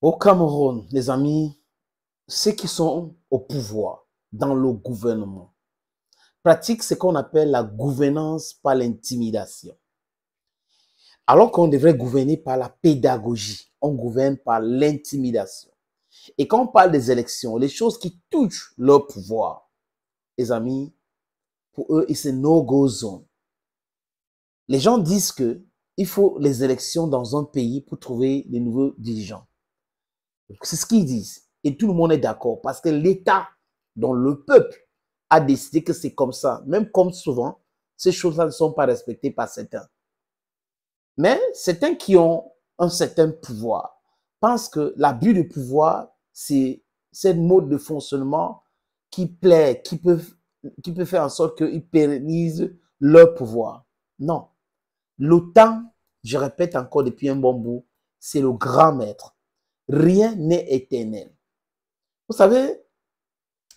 Au Cameroun, les amis, ceux qui sont au pouvoir, dans le gouvernement, pratiquent ce qu'on appelle la gouvernance par l'intimidation. Alors qu'on devrait gouverner par la pédagogie, on gouverne par l'intimidation. Et quand on parle des élections, les choses qui touchent leur pouvoir, les amis, pour eux, c'est no-go zone. Les gens disent qu'il faut les élections dans un pays pour trouver des nouveaux dirigeants. C'est ce qu'ils disent. Et tout le monde est d'accord parce que l'État, dont le peuple, a décidé que c'est comme ça. Même comme souvent, ces choses-là ne sont pas respectées par certains. Mais certains qui ont un certain pouvoir pensent que l'abus de pouvoir, c'est un mode de fonctionnement qui plaît, qui peut, qui peut faire en sorte qu'ils pérennisent leur pouvoir. Non. L'OTAN, je répète encore depuis un bon bout, c'est le grand maître rien n'est éternel. Vous savez,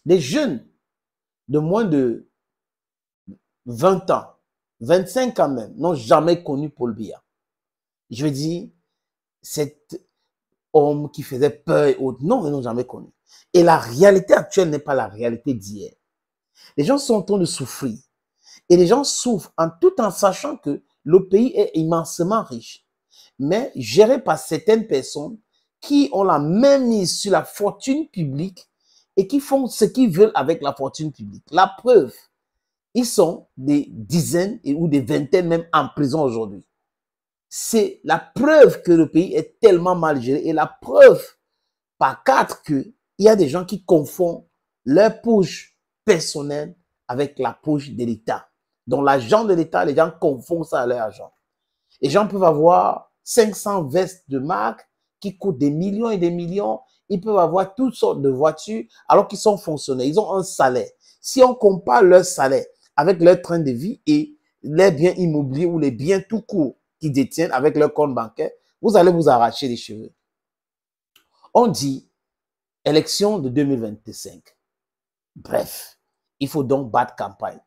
les jeunes de moins de 20 ans, 25 ans même, n'ont jamais connu Paul Biya. Je veux dire, cet homme qui faisait peur et autres, non, ils n'ont jamais connu. Et la réalité actuelle n'est pas la réalité d'hier. Les gens sont en train de souffrir. Et les gens souffrent en tout en sachant que le pays est immensément riche. Mais géré par certaines personnes qui ont la main mise sur la fortune publique et qui font ce qu'ils veulent avec la fortune publique. La preuve, ils sont des dizaines et, ou des vingtaines même en prison aujourd'hui. C'est la preuve que le pays est tellement mal géré et la preuve par quatre qu'il y a des gens qui confondent leur poche personnelle avec la poche de l'État. Donc l'agent de l'État, les gens confondent ça à leur agent. Les gens peuvent avoir 500 vestes de marque, qui coûtent des millions et des millions. Ils peuvent avoir toutes sortes de voitures alors qu'ils sont fonctionnaires. Ils ont un salaire. Si on compare leur salaire avec leur train de vie et les biens immobiliers ou les biens tout court qu'ils détiennent avec leur compte bancaire, vous allez vous arracher les cheveux. On dit élection de 2025. Bref, il faut donc battre campagne.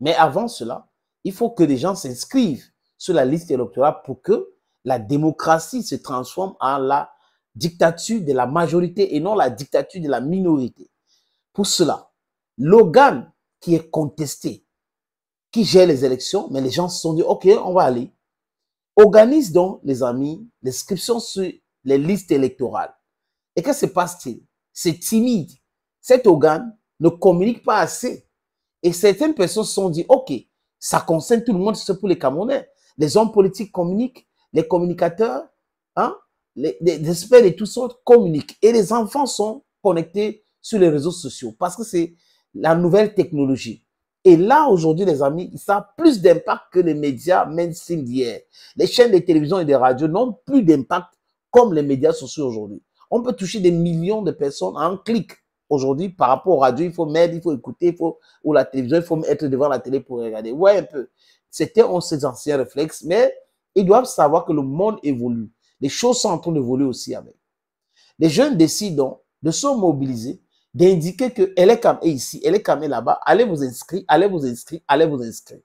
Mais avant cela, il faut que les gens s'inscrivent sur la liste électorale pour que la démocratie se transforme en la dictature de la majorité et non la dictature de la minorité. Pour cela, l'organe qui est contesté, qui gère les élections, mais les gens se sont dit, OK, on va aller. Organise donc, les amis, l'inscription sur les listes électorales. Et que se passe-t-il C'est timide. Cet organe ne communique pas assez. Et certaines personnes se sont dit, OK, ça concerne tout le monde, c'est pour les Camerounais. Les hommes politiques communiquent, les communicateurs, hein, les, les experts de tout sortes communiquent. Et les enfants sont connectés sur les réseaux sociaux parce que c'est la nouvelle technologie. Et là, aujourd'hui, les amis, ça a plus d'impact que les médias mainstream d'hier. Les chaînes de télévision et de radio n'ont plus d'impact comme les médias sociaux aujourd'hui. On peut toucher des millions de personnes en clic aujourd'hui par rapport aux radios. Il faut mettre, il faut écouter, il faut, ou la télévision, il faut être devant la télé pour regarder. Ouais, un peu. C'était on ces anciens réflexes, mais ils doivent savoir que le monde évolue. Les choses sont en train d'évoluer aussi avec. Les jeunes décident de se mobiliser, d'indiquer que elle est est eh, ici, elle est même là-bas, allez vous inscrire, allez vous inscrire, allez vous inscrire.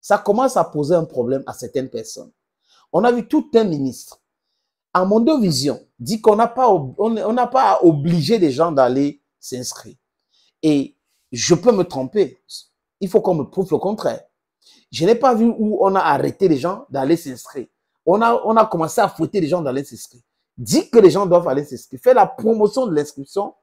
Ça commence à poser un problème à certaines personnes. On a vu tout un ministre. À Mondo Vision, dit qu'on n'a pas, on, pas à obliger les gens d'aller s'inscrire. Et je peux me tromper. Il faut qu'on me prouve le contraire. Je n'ai pas vu où on a arrêté les gens d'aller s'inscrire. On a, on a commencé à fouetter les gens d'aller s'inscrire. Dit que les gens doivent aller s'inscrire. Faire la promotion de l'inscription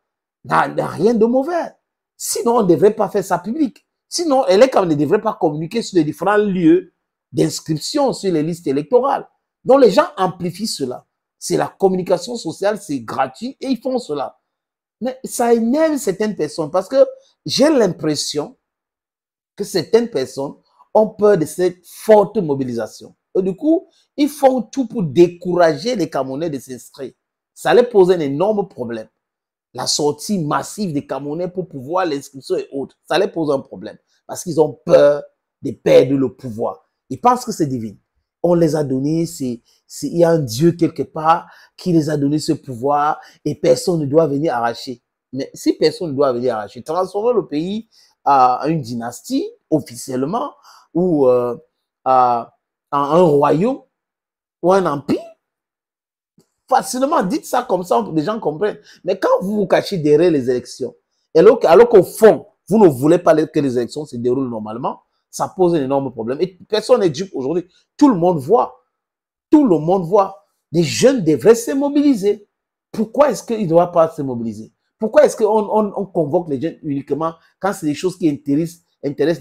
n'a rien de mauvais. Sinon, on ne devrait pas faire ça public. Sinon, on ne devrait pas communiquer sur les différents lieux d'inscription sur les listes électorales. Donc, les gens amplifient cela. C'est la communication sociale, c'est gratuit et ils font cela. Mais ça énerve certaines personnes parce que j'ai l'impression que certaines personnes ont peur de cette forte mobilisation. Et du coup, ils font tout pour décourager les Camerounais de s'inscrire. Ça allait poser un énorme problème. La sortie massive des Camerounais pour pouvoir l'inscription et autres, ça allait poser un problème. Parce qu'ils ont peur de perdre le pouvoir. Ils pensent que c'est divin. On les a donnés, il y a un Dieu quelque part qui les a donné ce pouvoir et personne ne doit venir arracher. Mais si personne ne doit venir arracher, transformer le pays à une dynastie officiellement ou euh, à, un royaume ou un empire. Facilement, dites ça comme ça, les gens comprennent. Mais quand vous vous cachez derrière les élections, alors, alors qu'au fond, vous ne voulez pas que les élections se déroulent normalement, ça pose un énorme problème. Et personne n'est dupe aujourd'hui. Tout le monde voit. Tout le monde voit. Les jeunes devraient se mobiliser. Pourquoi est-ce qu'ils ne doivent pas se mobiliser pourquoi est-ce qu'on convoque les jeunes uniquement quand c'est des choses qui intéressent,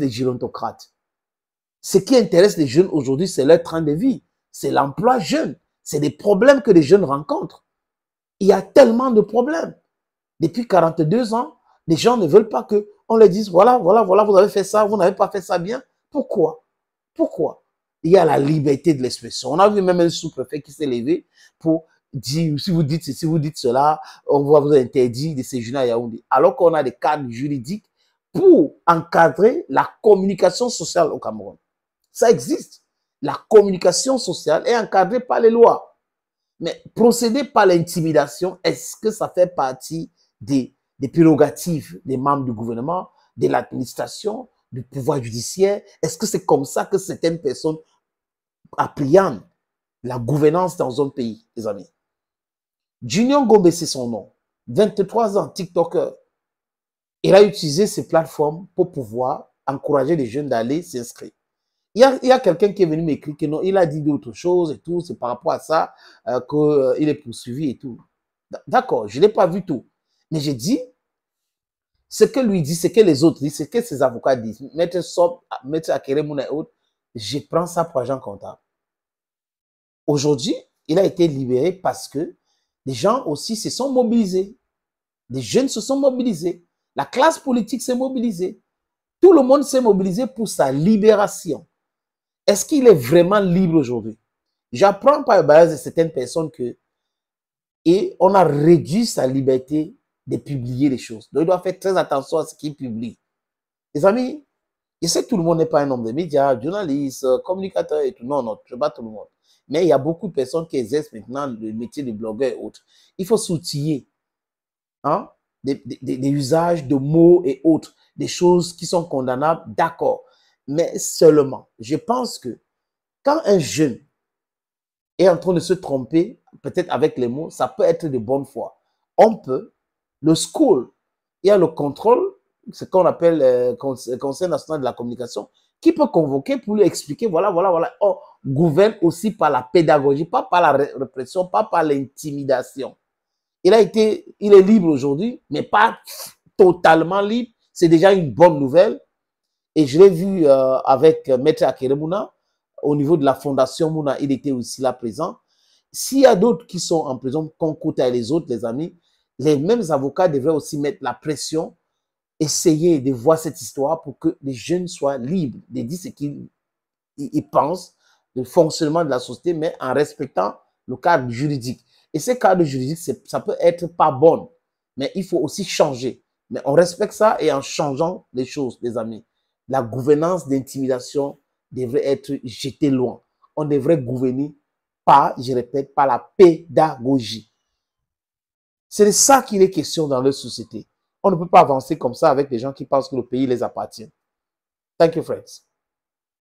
les gérontocrates Ce qui intéresse les jeunes aujourd'hui, c'est leur train de vie, c'est l'emploi jeune, c'est des problèmes que les jeunes rencontrent. Il y a tellement de problèmes. Depuis 42 ans, les gens ne veulent pas que on leur dise voilà, voilà, voilà, vous avez fait ça, vous n'avez pas fait ça bien. Pourquoi Pourquoi Il y a la liberté de l'expression. On a vu même un sous-préfet qui s'est levé pour dit, si vous dites si vous dites cela, on va vous interdire de séjourner à Yaoundé. Alors qu'on a des cadres juridiques pour encadrer la communication sociale au Cameroun. Ça existe. La communication sociale est encadrée par les lois. Mais procéder par l'intimidation, est-ce que ça fait partie des, des prérogatives des membres du gouvernement, de l'administration, du pouvoir judiciaire Est-ce que c'est comme ça que certaines personnes appréhendent la gouvernance dans un pays, les amis Junior Gombe, c'est son nom. 23 ans, TikToker. Il a utilisé ces plateformes pour pouvoir encourager les jeunes d'aller s'inscrire. Il y a, a quelqu'un qui est venu m'écrire que non, il a dit d'autres choses et tout, c'est par rapport à ça euh, qu'il euh, est poursuivi et tout. D'accord, je n'ai pas vu tout. Mais j'ai dit, ce que lui dit, ce que les autres disent, ce que ses avocats disent, mettre Sop, mettre Akeremouna et autres, je prends ça pour agent comptable. Aujourd'hui, il a été libéré parce que des gens aussi se sont mobilisés. Des jeunes se sont mobilisés. La classe politique s'est mobilisée. Tout le monde s'est mobilisé pour sa libération. Est-ce qu'il est vraiment libre aujourd'hui J'apprends par le de certaines personnes que et on a réduit sa liberté de publier les choses. Donc, il doit faire très attention à ce qu'il publie. Les amis, je sais que tout le monde n'est pas un homme de médias, journaliste, communicateur et tout. Non, non, je pas tout le monde. Mais il y a beaucoup de personnes qui exercent maintenant le métier de blogueur et autres. Il faut s'outiller hein, des, des, des usages de mots et autres, des choses qui sont condamnables, d'accord. Mais seulement, je pense que quand un jeune est en train de se tromper, peut-être avec les mots, ça peut être de bonne foi. On peut. Le school, il y a le contrôle, ce qu'on appelle euh, le Conseil national de la communication, qui peut convoquer pour lui expliquer, voilà, voilà, voilà. On gouverne aussi par la pédagogie, pas par la répression, pas par l'intimidation. Il a été, il est libre aujourd'hui, mais pas totalement libre. C'est déjà une bonne nouvelle. Et je l'ai vu euh, avec Maître mouna au niveau de la Fondation Mouna, il était aussi là présent. S'il y a d'autres qui sont en prison, qu'on et les autres, les amis, les mêmes avocats devraient aussi mettre la pression essayer de voir cette histoire pour que les jeunes soient libres de dire ce qu'ils pensent, le fonctionnement de la société, mais en respectant le cadre juridique. Et ce cadre juridique, ça peut être pas bon, mais il faut aussi changer. Mais on respecte ça et en changeant les choses, les amis. La gouvernance d'intimidation devrait être jetée loin. On devrait gouverner par, je répète, par la pédagogie. C'est de ça qu'il est question dans notre société. On ne peut pas avancer comme ça avec des gens qui pensent que le pays les appartient. Thank you, friends.